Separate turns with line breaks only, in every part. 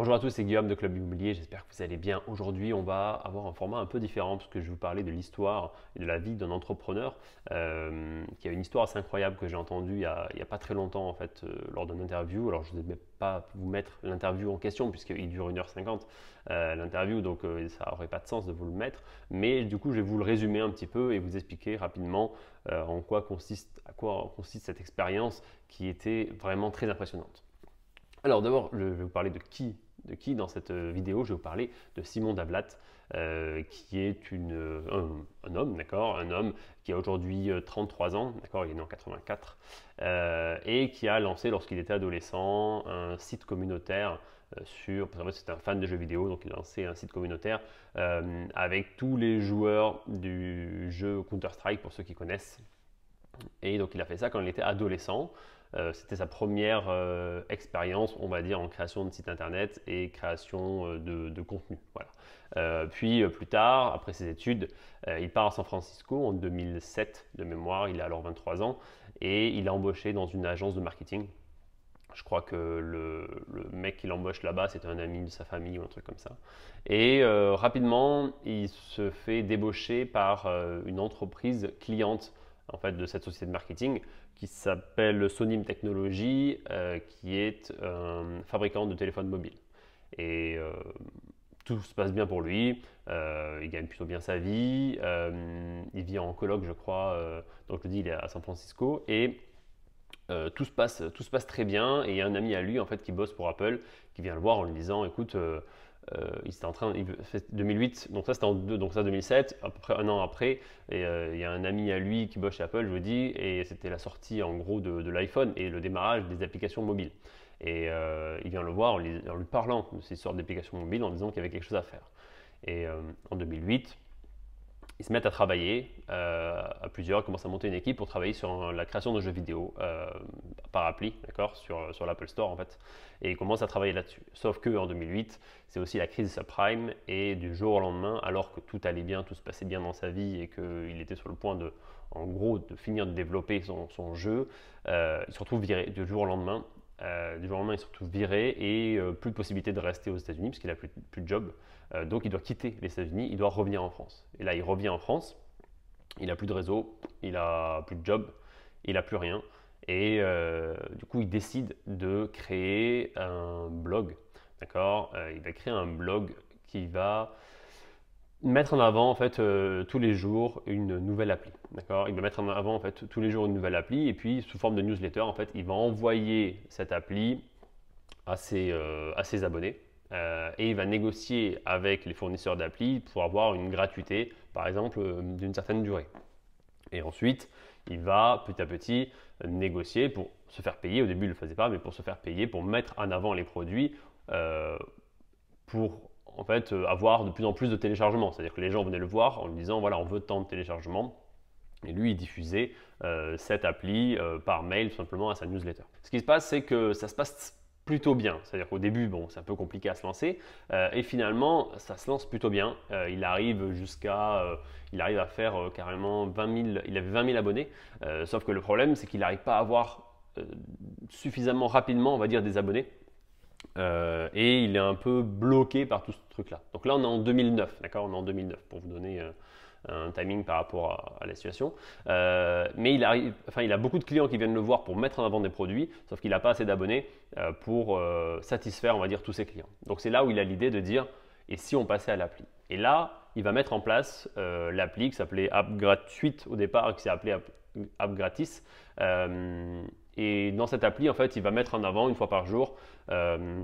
Bonjour à tous, c'est Guillaume de Club Immobilier, j'espère que vous allez bien. Aujourd'hui, on va avoir un format un peu différent parce que je vais vous parler de l'histoire et de la vie d'un entrepreneur euh, qui a une histoire assez incroyable que j'ai entendue il n'y a, pas très longtemps en fait euh, lors d'une interview. Alors je ne vais pas vous mettre l'interview en question puisqu'il dure 1h50 euh, l'interview, donc ça n'aurait pas de sens de vous le mettre. Mais du coup, je vais vous le résumer un petit peu et vous expliquer rapidement en quoi consiste, à quoi consiste cette expérience qui était vraiment très impressionnante. Alors d'abord, je vais vous parler de qui de qui dans cette euh, vidéo je vais vous parler de Simon Dablat, euh, qui est euh, un, homme, d'accord, un homme qui a aujourd'hui 33 ans, d'accord, il est né en 84, et qui a lancé lorsqu'il était adolescent un site communautaire sur, c'est un fan de jeux vidéo, donc il a lancé un site communautaire avec tous les joueurs du jeu Counter-Strike pour ceux qui connaissent. Et donc il a fait ça quand il était adolescent. Euh, c'était sa première euh, expérience, on va dire, en création de site internet et création euh, de, contenu. Voilà. puis plus tard, après ses études, il part à San Francisco en 2007 de mémoire, il a alors 23 ans, et il est embauché dans une agence de marketing. Je crois que le, le mec qui l'embauche là-bas, c'est un ami de sa famille ou un truc comme ça. Et rapidement, il se fait débaucher par une entreprise cliente en fait, de cette société de marketing qui s'appelle Sonim Technologies, euh, qui est un euh, fabricant de téléphones mobiles. Et euh, tout se passe bien pour lui, il gagne plutôt bien sa vie, il vit en colloque je crois, donc je le dis il est à San Francisco et tout, se passe, tout se passe très bien et il y a un ami à lui en fait qui bosse pour Apple qui vient le voir en lui disant écoute euh, il était en train, 2008, donc ça c'était en donc ça 2007, à peu près un an après, et euh, il y a un ami à lui qui bosse chez Apple, je vous dis, et c'était la sortie en gros de, l'iPhone et le démarrage des applications mobiles. Et euh, il vient le voir en, lui, en lui parlant de ces sortes d'applications mobiles, en disant qu'il y avait quelque chose à faire. Et en 2008, ils se mettent à travailler euh, à plusieurs, commencent à monter une équipe pour travailler sur la création de jeux vidéo euh, par appli, d'accord, sur, sur l'Apple Store en fait. Et ils commencent à travailler là-dessus. Sauf que en 2008, c'est aussi la crise de subprime et du jour au lendemain, alors que tout allait bien, tout se passait bien dans sa vie et qu'il était sur le point de, en gros, de finir de développer son, jeu, euh, il se retrouve viré du jour au lendemain euh, du moment il est surtout viré et euh, plus de possibilité de rester aux États-Unis parce qu'il n'a plus, plus, de job. Euh, donc, il doit quitter les États-Unis, il doit revenir en France. Et là, il revient en France, il n'a plus de réseau, il n'a plus de job, il n'a plus rien. Et du coup, il décide de créer un blog. D'accord Il va créer un blog qui va mettre en avant en fait euh, tous les jours une nouvelle appli. D'accord Il va mettre en avant en fait tous les jours une nouvelle appli et puis sous forme de newsletter en fait, il va envoyer cette appli à ses, euh, à ses abonnés euh, et il va négocier avec les fournisseurs d'appli pour avoir une gratuité par exemple d'une certaine durée. Et ensuite, il va petit à petit négocier pour se faire payer. Au début, il ne le faisait pas, mais pour se faire payer, pour mettre en avant les produits pour en fait, euh, avoir de plus en plus de téléchargements. C'est-à-dire que les gens venaient le voir en lui disant, voilà, on veut tant de téléchargements. Et lui, il diffusait cette euh, appli euh, par mail tout simplement à sa newsletter. Ce qui se passe, c'est que ça se passe plutôt bien. C'est-à-dire qu'au début, bon, c'est un peu compliqué à se lancer. et finalement, ça se lance plutôt bien. il arrive jusqu'à... il arrive à faire carrément 20 000... Il avait 20 000 abonnés. sauf que le problème, c'est qu'il n'arrive pas à avoir suffisamment rapidement, on va dire, des abonnés euh, et il est un peu bloqué par tout ce truc-là. Donc là, on est en 2009, d'accord On est en 2009 pour vous donner euh, un timing par rapport à, la situation. Euh, mais il, arrive, enfin, il a beaucoup de clients qui viennent le voir pour mettre en avant des produits, sauf qu'il n'a pas assez d'abonnés pour satisfaire, on va dire, tous ses clients. Donc c'est là où il a l'idée de dire et si on passait à l'appli Et là, il va mettre en place l'appli qui s'appelait App gratuite au départ, qui s'est appelée App gratis et dans cette appli, en fait, il va mettre en avant une fois par jour euh,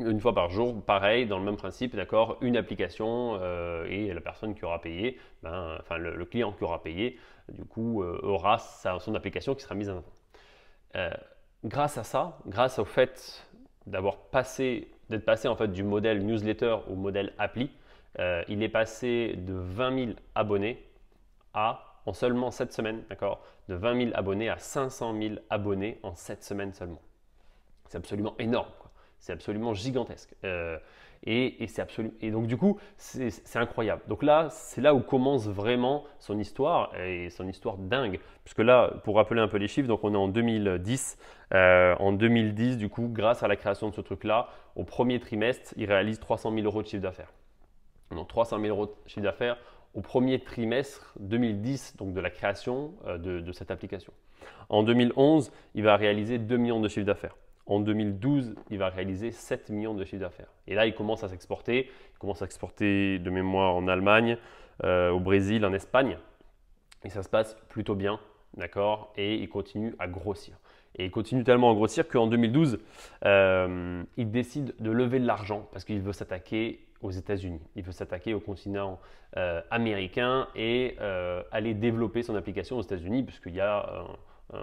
une fois par jour, pareil, dans le même principe, d'accord, une application euh, et la personne qui aura payé, ben, enfin le, client qui aura payé, du coup, euh, aura son application qui sera mise en avant. grâce à ça, grâce au fait d'avoir passé, d'être passé en fait du modèle newsletter au modèle appli, il est passé de 20 000 abonnés à seulement cette semaines, d'accord De 20 000 abonnés à 500 000 abonnés en 7 semaines seulement. C'est absolument énorme, c'est absolument gigantesque. Euh, et, c'est absolument. Et donc du coup, c'est incroyable. Donc là, c'est là où commence vraiment son histoire et son histoire dingue, puisque là, pour rappeler un peu les chiffres, donc on est en 2010. Euh, en 2010, du coup, grâce à la création de ce truc-là, au premier trimestre, il réalise 300 000 euros de chiffre d'affaires. Donc 300 000 euros de chiffre d'affaires au premier trimestre 2010, donc de la création euh, de, cette application. En 2011, il va réaliser 2 millions de chiffres d'affaires. En 2012, il va réaliser 7 millions de chiffres d'affaires. Et là, il commence à s'exporter. Il commence à exporter de mémoire en Allemagne, euh, au Brésil, en Espagne. Et ça se passe plutôt bien, d'accord Et il continue à grossir. Et il continue tellement à grossir qu'en 2012, euh, il décide de lever de l'argent parce qu'il veut s'attaquer aux États-Unis. Il veut s'attaquer au continent euh, américain et euh, aller développer son application aux États-Unis, puisqu'il y a euh,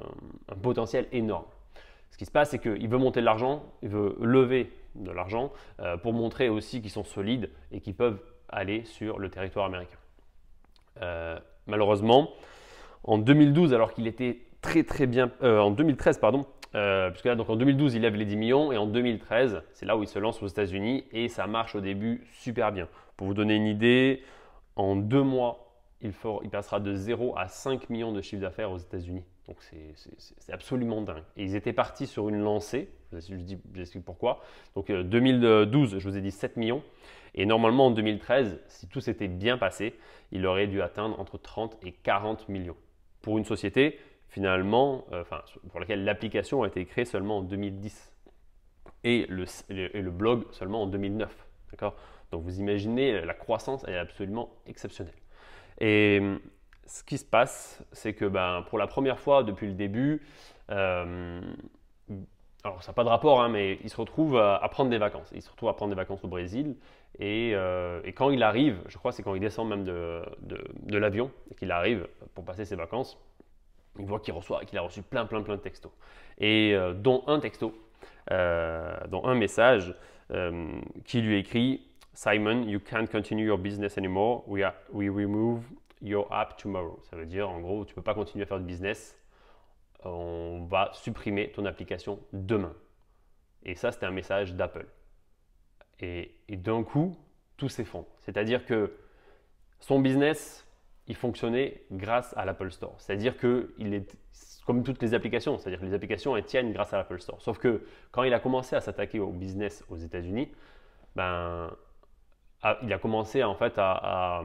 un, potentiel énorme. Ce qui se passe, c'est qu'il veut monter de l'argent, il veut lever de l'argent pour montrer aussi qu'ils sont solides et qu'ils peuvent aller sur le territoire américain. malheureusement, en 2012, alors qu'il était très très bien, en 2013 pardon, euh, puisque là, donc en 2012, il lève les 10 millions et en 2013, c'est là où il se lance aux États-Unis et ça marche au début super bien. Pour vous donner une idée, en deux mois, il, il passera de 0 à 5 millions de chiffre d'affaires aux États-Unis. Donc c'est absolument dingue. Et ils étaient partis sur une lancée, je vous, explique pourquoi. Donc 2012, euh, je vous ai dit 7 millions. Et normalement en 2013, si tout s'était bien passé, il aurait dû atteindre entre 30 et 40 millions. Pour une société finalement, euh, enfin, pour laquelle l'application a été créée seulement en 2010 et le, blog seulement en 2009. D'accord Donc vous imaginez, euh, la croissance est absolument exceptionnelle. Et euh, ce qui se passe, c'est que ben, pour la première fois depuis le début, alors ça n'a pas de rapport, hein, mais il se retrouve à, prendre des vacances. Il se retrouve à prendre des vacances au Brésil. Et, quand il arrive, je crois c'est quand il descend même de, de, de l'avion et qu'il arrive pour passer ses vacances, il voit qu'il reçoit, qu'il a reçu plein, plein, plein de textos. Et euh, dont un texto, euh, dont un message euh, qui lui écrit Simon, you can't continue your business anymore. We, are, we remove your app tomorrow. Ça veut dire, en gros, tu ne peux pas continuer à faire de business. On va supprimer ton application demain. Et ça, c'était un message d'Apple. Et, et d'un coup, tout s'effondre. C'est-à-dire que son business, il fonctionnait grâce à l'Apple Store. C'est-à-dire que il est comme toutes les applications, c'est-à-dire les applications elles tiennent grâce à l'Apple Store. Sauf que quand il a commencé à s'attaquer au business aux États-Unis, ben, il a commencé en fait à,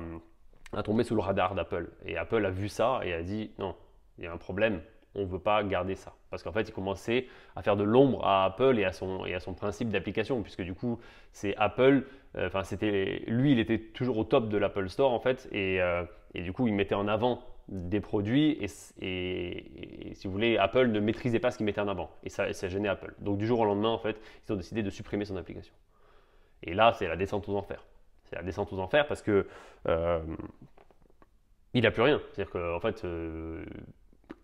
à tomber sous le radar d'Apple. Et Apple a vu ça et a dit non, il y a un problème, on ne veut pas garder ça. Parce qu'en fait, il commençait à faire de l'ombre à Apple et à son, et à son principe d'application, puisque du coup, c'est Apple, euh, enfin, c'était lui, il était toujours au top de l'Apple Store, en fait, et, euh, du coup, il mettait en avant des produits, et, si vous voulez, Apple ne maîtrisait pas ce qu'il mettait en avant, et ça, ça gênait Apple. Donc, du jour au lendemain, en fait, ils ont décidé de supprimer son application. Et là, c'est la descente aux enfers. C'est la descente aux enfers parce que. Euh, il n'a plus rien. C'est-à-dire qu'en fait,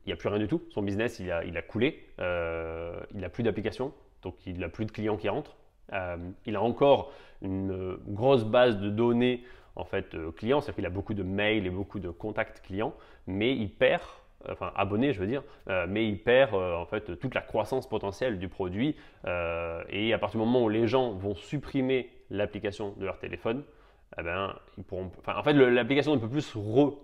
il n'y a plus rien du tout. Son business, il a, coulé. Euh, il n'a plus d'application, donc il n'a plus de clients qui rentrent. Euh, il a encore une grosse base de données en fait euh, clients, c'est-à-dire qu'il a beaucoup de mails et beaucoup de contacts clients, mais il perd, enfin abonnés, je veux dire, mais il perd en fait toute la croissance potentielle du produit. et à partir du moment où les gens vont supprimer l'application de leur téléphone, eh ben, ils pourront, en fait, l'application ne peut plus re,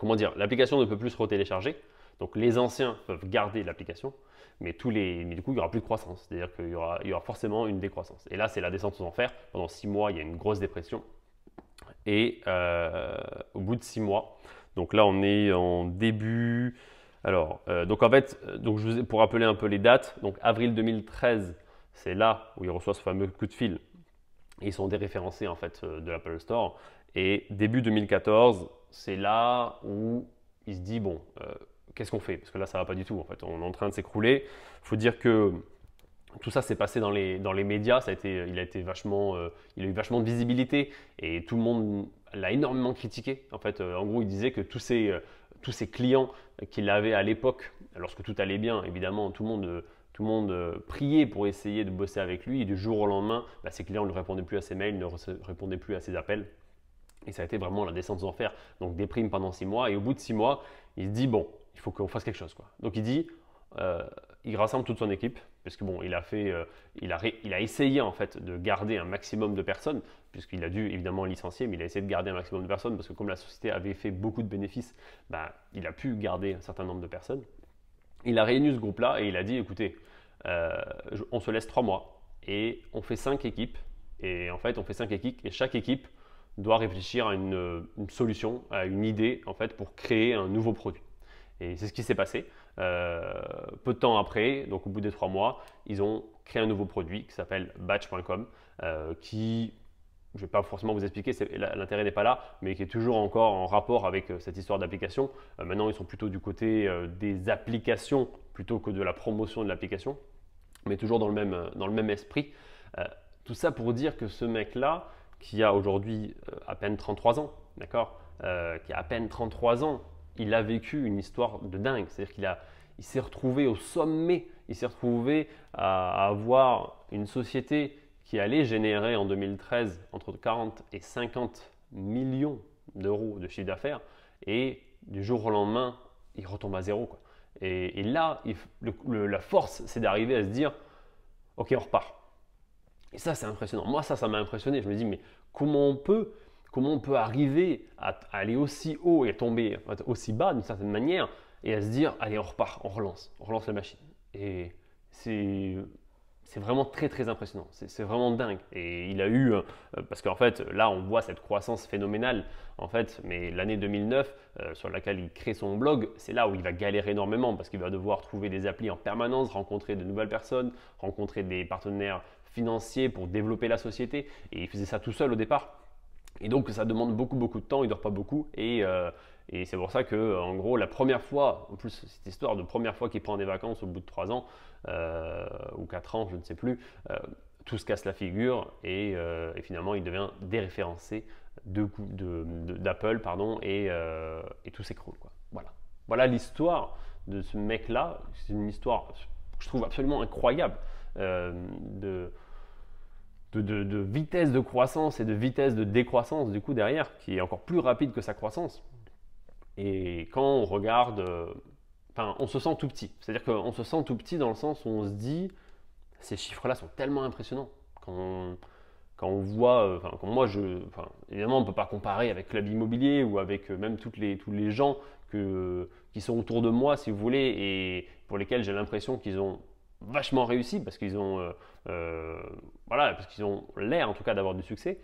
comment dire, l'application ne peut plus retélécharger. Donc les anciens peuvent garder l'application, mais, tous les, mais du coup, il n'y aura plus de croissance. C'est-à-dire qu'il y aura, y aura forcément une décroissance. Et là, c'est la descente aux enfers. Pendant six mois, il y a une grosse dépression. Et euh, au bout de six mois, donc là, on est en début. Alors, euh, donc en fait, donc je pour rappeler un peu les dates, donc avril 2013, c'est là où il reçoit ce fameux coup de fil. Ils sont déréférencés en fait euh, de l'Apple Store. Et début 2014, c'est là où il se dit bon, qu'est-ce qu'on fait Parce que là, ça va pas du tout. En fait, on est en train de s'écrouler. Il faut dire que tout ça s'est passé dans les, dans les médias. Ça a été, il a été vachement, euh, il a eu vachement de visibilité et tout le monde l'a énormément critiqué. En fait, euh, en gros, il disait que tous ses euh, tous ces clients qu'il avait à l'époque, lorsque tout allait bien, évidemment, tout le monde tout le monde priait pour essayer de bosser avec lui. Et du jour au lendemain, bah, ses clients ne répondaient plus à ses mails, ne répondaient plus à ses appels. Et ça a été vraiment la descente aux enfers. Donc déprime pendant six mois. Et au bout de six mois, il se dit bon, il faut qu'on fasse quelque chose. Quoi. Donc il dit, euh, il rassemble toute son équipe, parce bon, il a fait, euh, il, il a essayé en fait de garder un maximum de personnes, puisqu'il a dû évidemment licencier, mais il a essayé de garder un maximum de personnes parce que comme la société avait fait beaucoup de bénéfices, bah, il a pu garder un certain nombre de personnes. Il a réuni ce groupe-là et il a dit, écoutez, euh, on se laisse trois mois et on fait cinq équipes. Et en fait, on fait cinq équipes et chaque équipe doit réfléchir à une solution, à une idée en fait pour créer un nouveau produit. Et c'est ce qui s'est passé. Euh, peu de temps après, donc au bout des trois mois, ils ont créé un nouveau produit qui s'appelle Batch.com, euh, qui, je ne vais pas forcément vous expliquer, l'intérêt n'est pas là, mais qui est toujours encore en rapport avec euh, cette histoire d'application. maintenant, ils sont plutôt du côté des applications plutôt que de la promotion de l'application, mais toujours dans le même, dans le même esprit. tout ça pour dire que ce mec-là, qui a aujourd'hui à peine 33 ans, d'accord, qui a à peine 33 ans, il a vécu une histoire de dingue. C'est-à-dire qu'il a, il s'est retrouvé au sommet, il s'est retrouvé à, avoir une société qui allait générer en 2013 entre 40 et 50 millions d'euros de chiffre d'affaires et du jour au lendemain, il retombe à zéro. Et, là, la force, c'est d'arriver à se dire, ok, on repart. Et ça, c'est impressionnant. Moi, ça, ça m'a impressionné. Je me dis, mais comment on peut comment on peut arriver à, aller aussi haut et tomber aussi bas d'une certaine manière et à se dire allez on repart, on relance, on relance la machine. Et c'est vraiment très très impressionnant, c'est vraiment dingue. Et il a eu, euh, parce qu'en fait là on voit cette croissance phénoménale, en fait, mais l'année 2009 euh, sur laquelle il crée son blog, c'est là où il va galérer énormément parce qu'il va devoir trouver des applis en permanence, rencontrer de nouvelles personnes, rencontrer des partenaires financiers pour développer la société. Et il faisait ça tout seul au départ. Et donc ça demande beaucoup beaucoup de temps, il dort pas beaucoup et, euh, et c'est pour ça que en gros la première fois, en plus cette histoire de première fois qu'il prend des vacances au bout de 3 ans euh, ou 4 ans, je ne sais plus, euh, tout se casse la figure et, finalement il devient déréférencé d'Apple de, de, pardon et, et tout s'écroule quoi, Voilà. Voilà l'histoire de ce mec là, c'est une histoire que je trouve absolument incroyable de de, vitesse de croissance et de vitesse de décroissance du coup derrière, qui est encore plus rapide que sa croissance. Et quand on regarde, euh, on se sent tout petit. C'est-à-dire qu'on se sent tout petit dans le sens où on se dit, ces chiffres-là sont tellement impressionnants. Quand on, quand on voit, euh, enfin, moi je, évidemment, on ne peut pas comparer avec Club Immobilier ou avec euh, même toutes les, tous les gens que, qui sont autour de moi, si vous voulez, et pour lesquels j'ai l'impression qu'ils ont vachement réussi parce qu'ils ont, euh, euh, voilà, parce qu'ils ont l'air en tout cas d'avoir du succès,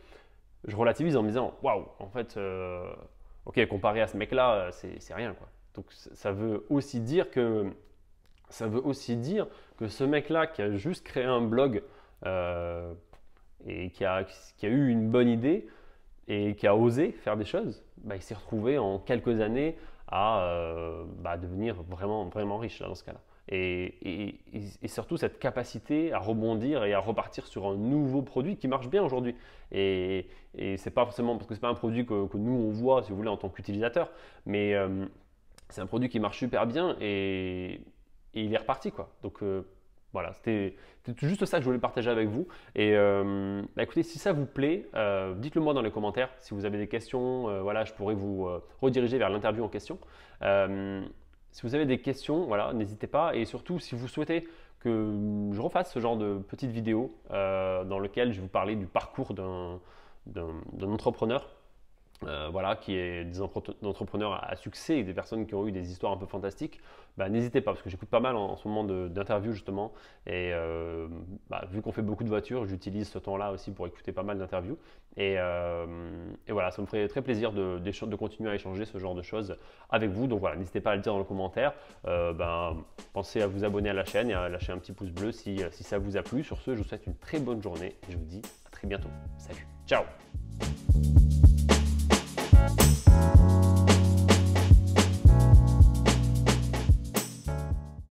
je relativise en me disant waouh, en fait, euh, ok, comparé à ce mec-là, c'est rien quoi. Donc ça veut aussi dire que ça veut aussi dire que ce mec-là qui a juste créé un blog et qui a, qui a eu une bonne idée et qui a osé faire des choses, bah, il s'est retrouvé en quelques années à bah, devenir vraiment vraiment riche là, dans ce cas-là. Et, surtout cette capacité à rebondir et à repartir sur un nouveau produit qui marche bien aujourd'hui. Et, et c'est pas forcément parce que c'est pas un produit que, nous on voit, si vous voulez, en tant qu'utilisateur, mais euh, c'est un produit qui marche super bien et, il est reparti quoi. Donc euh, voilà, c'était juste ça que je voulais partager avec vous. Et euh, bah, écoutez, si ça vous plaît, dites-le moi dans les commentaires. Si vous avez des questions, voilà, je pourrais vous rediriger vers l'interview en question. Si vous avez des questions, voilà, n'hésitez pas. Et surtout, si vous souhaitez que je refasse ce genre de petite vidéo euh, dans lequel je vais vous parlais du parcours d'un entrepreneur, euh, voilà, qui est des entrepreneurs à succès et des personnes qui ont eu des histoires un peu fantastiques, bah, n'hésitez pas, parce que j'écoute pas mal en, ce moment d'interviews justement, et euh, bah, vu qu'on fait beaucoup de voitures, j'utilise ce temps-là aussi pour écouter pas mal d'interviews, et, euh, voilà, ça me ferait très plaisir de, continuer à échanger ce genre de choses avec vous, donc voilà, n'hésitez pas à le dire dans le commentaire, Ben pensez à vous abonner à la chaîne et à lâcher un petit pouce bleu si, si ça vous a plu, sur ce, je vous souhaite une très bonne journée, et je vous dis à très bientôt, salut, ciao